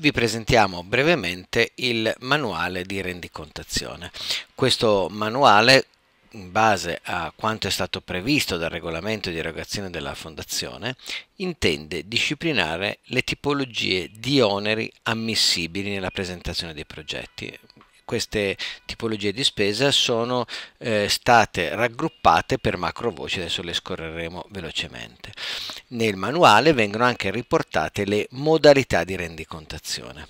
vi presentiamo brevemente il manuale di rendicontazione. Questo manuale in base a quanto è stato previsto dal regolamento di erogazione della Fondazione, intende disciplinare le tipologie di oneri ammissibili nella presentazione dei progetti. Queste tipologie di spesa sono eh, state raggruppate per macro voci, adesso le scorreremo velocemente. Nel manuale vengono anche riportate le modalità di rendicontazione.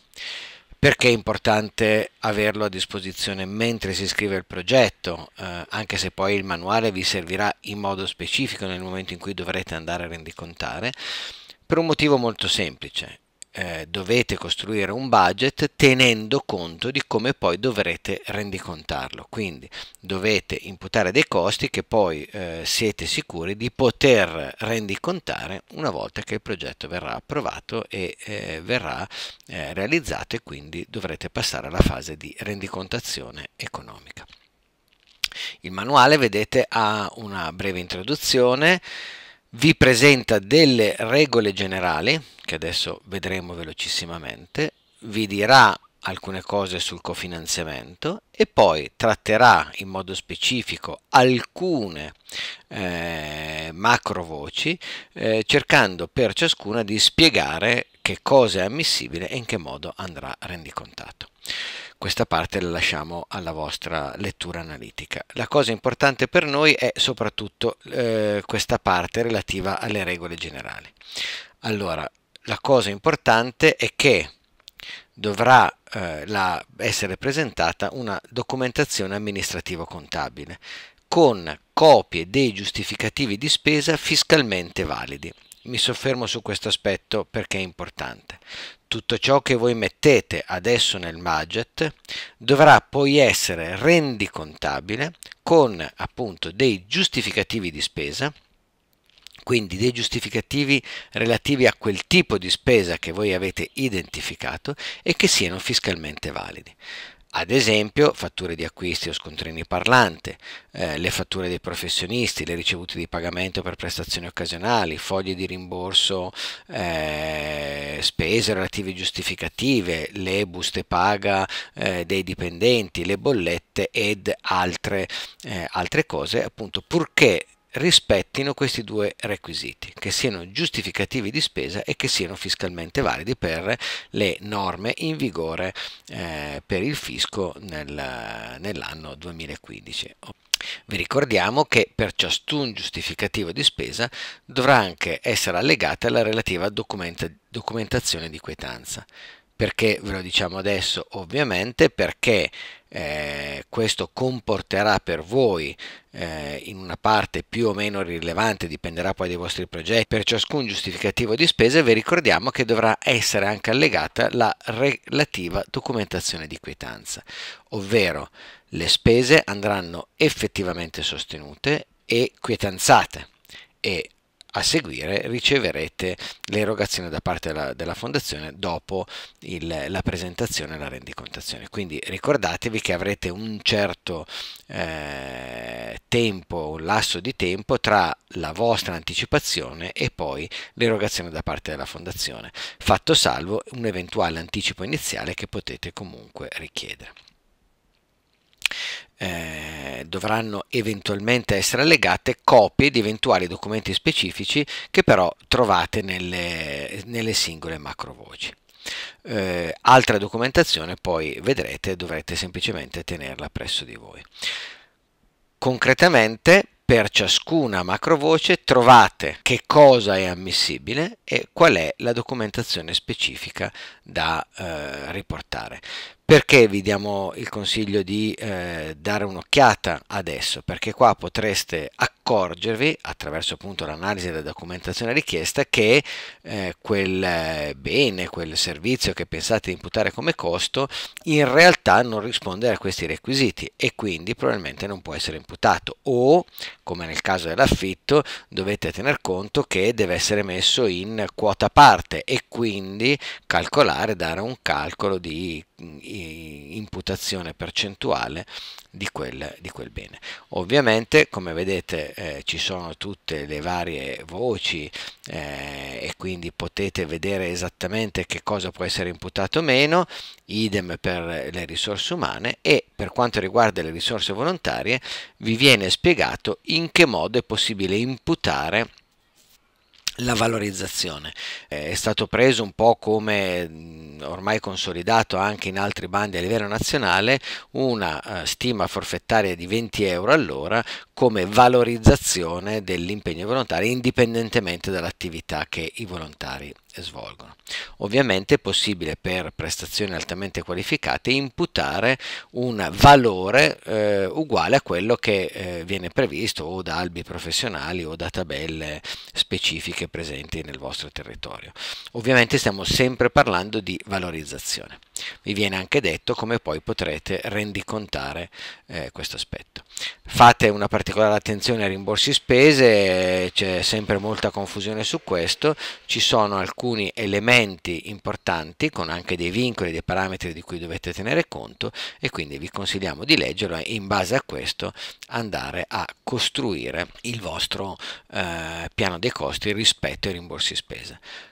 Perché è importante averlo a disposizione mentre si scrive il progetto, eh, anche se poi il manuale vi servirà in modo specifico nel momento in cui dovrete andare a rendicontare? Per un motivo molto semplice eh, dovete costruire un budget tenendo conto di come poi dovrete rendicontarlo. Quindi dovete imputare dei costi che poi eh, siete sicuri di poter rendicontare una volta che il progetto verrà approvato e eh, verrà eh, realizzato e quindi dovrete passare alla fase di rendicontazione economica. Il manuale, vedete, ha una breve introduzione, vi presenta delle regole generali, che adesso vedremo velocissimamente, vi dirà alcune cose sul cofinanziamento e poi tratterà in modo specifico alcune eh, macro voci eh, cercando per ciascuna di spiegare che cosa è ammissibile e in che modo andrà rendicontato. Questa parte la lasciamo alla vostra lettura analitica. La cosa importante per noi è soprattutto eh, questa parte relativa alle regole generali. Allora, la cosa importante è che dovrà eh, la, essere presentata una documentazione amministrativo-contabile con copie dei giustificativi di spesa fiscalmente validi. Mi soffermo su questo aspetto perché è importante. Tutto ciò che voi mettete adesso nel budget dovrà poi essere rendicontabile con appunto dei giustificativi di spesa quindi dei giustificativi relativi a quel tipo di spesa che voi avete identificato e che siano fiscalmente validi ad esempio fatture di acquisti o scontrini parlante, eh, le fatture dei professionisti, le ricevute di pagamento per prestazioni occasionali, foglie di rimborso, eh, spese relative giustificative, le buste paga eh, dei dipendenti, le bollette ed altre, eh, altre cose, appunto purché rispettino questi due requisiti, che siano giustificativi di spesa e che siano fiscalmente validi per le norme in vigore eh, per il fisco nel, nell'anno 2015. Vi ricordiamo che per ciascun giustificativo di spesa dovrà anche essere allegata la relativa documenta, documentazione di quietanza. Perché ve lo diciamo adesso ovviamente? Perché eh, questo comporterà per voi eh, in una parte più o meno rilevante, dipenderà poi dai vostri progetti, per ciascun giustificativo di spesa vi ricordiamo che dovrà essere anche allegata la relativa documentazione di quietanza, ovvero le spese andranno effettivamente sostenute e quietanzate e a seguire riceverete l'erogazione da parte della, della fondazione dopo il, la presentazione e la rendicontazione. Quindi ricordatevi che avrete un certo eh, tempo, un lasso di tempo tra la vostra anticipazione e poi l'erogazione da parte della fondazione, fatto salvo un eventuale anticipo iniziale che potete comunque richiedere. Eh, dovranno eventualmente essere allegate copie di eventuali documenti specifici che però trovate nelle, nelle singole macro voci. Eh, altra documentazione poi vedrete, dovrete semplicemente tenerla presso di voi. Concretamente per ciascuna macrovoce trovate che cosa è ammissibile e qual è la documentazione specifica da eh, riportare. Perché vi diamo il consiglio di eh, dare un'occhiata adesso? Perché qua potreste accorgervi, attraverso appunto l'analisi della documentazione richiesta, che eh, quel eh, bene, quel servizio che pensate di imputare come costo, in realtà non risponde a questi requisiti e quindi probabilmente non può essere imputato. O, come nel caso dell'affitto, dovete tener conto che deve essere messo in quota parte e quindi calcolare, dare un calcolo di imputazione percentuale di quel, di quel bene. Ovviamente, come vedete, eh, ci sono tutte le varie voci eh, e quindi potete vedere esattamente che cosa può essere imputato meno, idem per le risorse umane e per quanto riguarda le risorse volontarie vi viene spiegato in che modo è possibile imputare la valorizzazione. Eh, è stato preso un po' come ormai consolidato anche in altri bandi a livello nazionale, una eh, stima forfettaria di 20 euro all'ora come valorizzazione dell'impegno volontario indipendentemente dall'attività che i volontari svolgono. Ovviamente è possibile per prestazioni altamente qualificate imputare un valore eh, uguale a quello che eh, viene previsto o da albi professionali o da tabelle specifiche presenti nel vostro territorio. Ovviamente stiamo sempre parlando di valorizzazione vi viene anche detto come poi potrete rendicontare eh, questo aspetto. Fate una particolare attenzione ai rimborsi spese, c'è sempre molta confusione su questo, ci sono alcuni elementi importanti con anche dei vincoli, dei parametri di cui dovete tenere conto e quindi vi consigliamo di leggerlo e in base a questo andare a costruire il vostro eh, piano dei costi rispetto ai rimborsi spese.